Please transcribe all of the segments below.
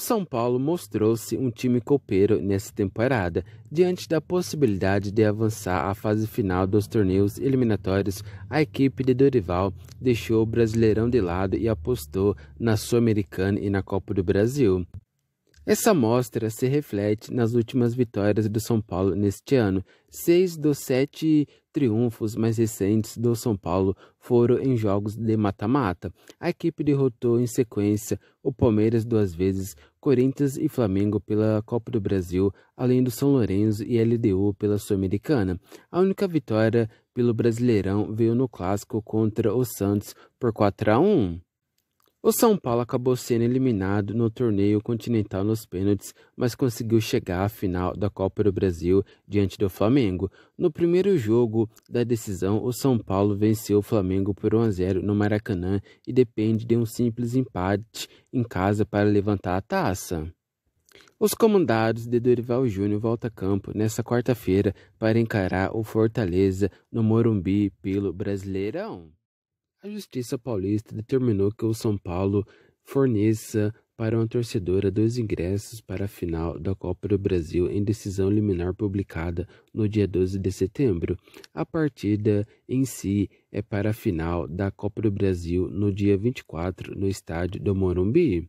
O São Paulo mostrou-se um time copeiro nessa temporada, diante da possibilidade de avançar à fase final dos torneios eliminatórios. A equipe de Dorival deixou o Brasileirão de lado e apostou na Sul-Americana e na Copa do Brasil. Essa amostra se reflete nas últimas vitórias do São Paulo neste ano. Seis dos sete triunfos mais recentes do São Paulo foram em jogos de mata-mata. A equipe derrotou em sequência o Palmeiras duas vezes, Corinthians e Flamengo pela Copa do Brasil, além do São Lourenço e LDU pela Sul-Americana. A única vitória pelo Brasileirão veio no clássico contra o Santos por 4 a 1. O São Paulo acabou sendo eliminado no torneio continental nos pênaltis, mas conseguiu chegar à final da Copa do Brasil diante do Flamengo. No primeiro jogo da decisão, o São Paulo venceu o Flamengo por 1 a 0 no Maracanã e depende de um simples empate em casa para levantar a taça. Os comandados de Dorival Júnior volta a campo nesta quarta-feira para encarar o Fortaleza no Morumbi pelo Brasileirão. A Justiça Paulista determinou que o São Paulo forneça para uma torcedora dois ingressos para a final da Copa do Brasil em decisão liminar publicada no dia 12 de setembro. A partida em si é para a final da Copa do Brasil no dia 24 no estádio do Morumbi.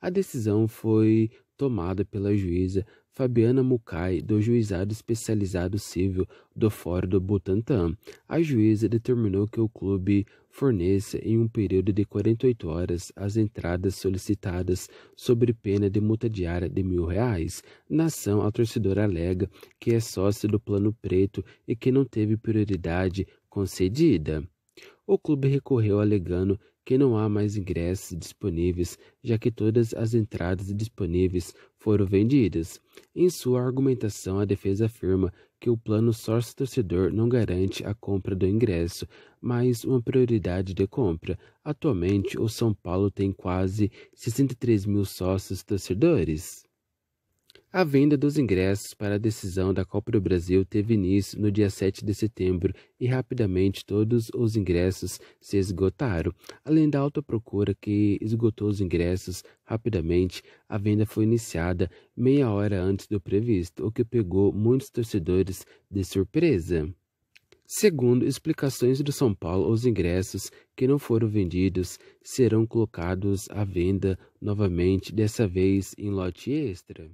A decisão foi tomada pela juíza Fabiana Mucay, do Juizado Especializado Civil do Fórum do Butantã. A juíza determinou que o clube forneça em um período de 48 horas as entradas solicitadas sobre pena de multa diária de mil reais. Na ação, a torcedora alega que é sócio do Plano Preto e que não teve prioridade concedida. O clube recorreu alegando que não há mais ingressos disponíveis, já que todas as entradas disponíveis foram vendidas. Em sua argumentação, a defesa afirma que o plano sócio-torcedor não garante a compra do ingresso, mas uma prioridade de compra. Atualmente, o São Paulo tem quase 63 mil sócios-torcedores. A venda dos ingressos para a decisão da Copa do Brasil teve início no dia 7 de setembro e rapidamente todos os ingressos se esgotaram. Além da alta procura que esgotou os ingressos rapidamente, a venda foi iniciada meia hora antes do previsto, o que pegou muitos torcedores de surpresa. Segundo explicações do São Paulo, os ingressos que não foram vendidos serão colocados à venda novamente, dessa vez em lote extra.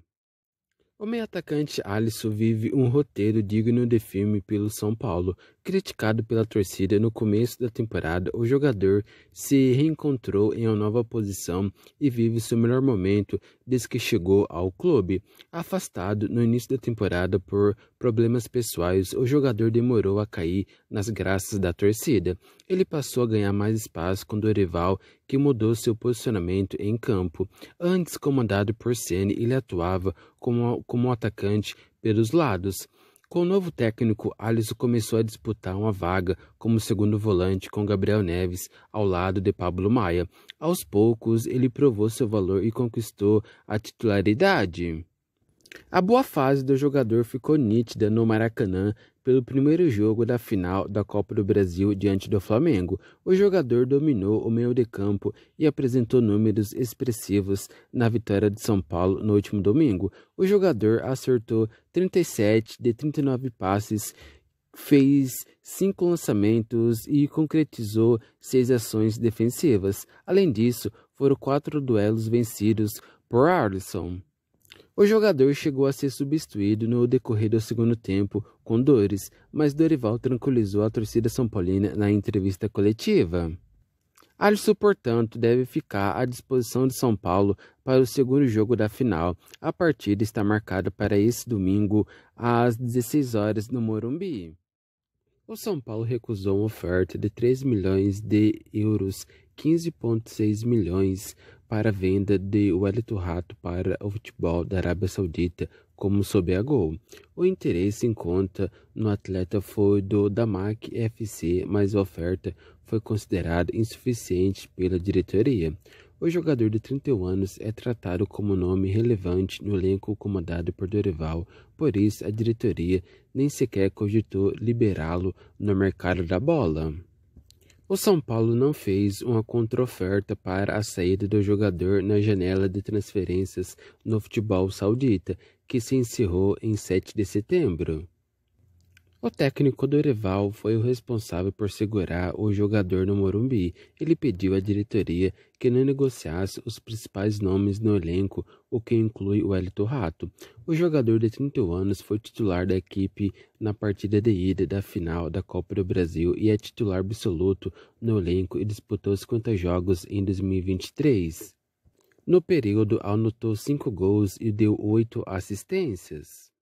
O meio-atacante Alisson vive um roteiro digno de filme pelo São Paulo. Criticado pela torcida no começo da temporada, o jogador se reencontrou em uma nova posição e vive seu melhor momento desde que chegou ao clube. Afastado no início da temporada por problemas pessoais, o jogador demorou a cair nas graças da torcida. Ele passou a ganhar mais espaço com Dorival, que mudou seu posicionamento em campo. Antes comandado por Ceni, ele atuava como, como atacante pelos lados. Com o novo técnico, Alisson começou a disputar uma vaga como segundo volante com Gabriel Neves ao lado de Pablo Maia. Aos poucos, ele provou seu valor e conquistou a titularidade. A boa fase do jogador ficou nítida no Maracanã pelo primeiro jogo da final da Copa do Brasil diante do Flamengo. O jogador dominou o meio de campo e apresentou números expressivos na vitória de São Paulo no último domingo. O jogador acertou 37 de 39 passes, fez cinco lançamentos e concretizou seis ações defensivas. Além disso, foram quatro duelos vencidos por Arlisson. O jogador chegou a ser substituído no decorrer do segundo tempo com dores, mas Dorival tranquilizou a torcida São Paulina na entrevista coletiva. Alisson, portanto, deve ficar à disposição de São Paulo para o segundo jogo da final. A partida está marcada para esse domingo às 16 horas no Morumbi. O São Paulo recusou uma oferta de 3 milhões de euros, 15,6 milhões para a venda de Wellington Rato para o futebol da Arábia Saudita, como soube a Gol. O interesse em conta no atleta foi do Damac FC, mas a oferta foi considerada insuficiente pela diretoria. O jogador de 31 anos é tratado como nome relevante no elenco comandado por Dorival, por isso a diretoria nem sequer cogitou liberá-lo no mercado da bola. O São Paulo não fez uma contraoferta para a saída do jogador na janela de transferências no futebol saudita, que se encerrou em 7 de setembro. O técnico Dorival foi o responsável por segurar o jogador no Morumbi. Ele pediu à diretoria que não negociasse os principais nomes no elenco, o que inclui o Elito Rato. O jogador de 31 anos foi titular da equipe na partida de ida da final da Copa do Brasil e é titular absoluto no elenco e disputou 50 jogos em 2023. No período, anotou cinco gols e deu oito assistências.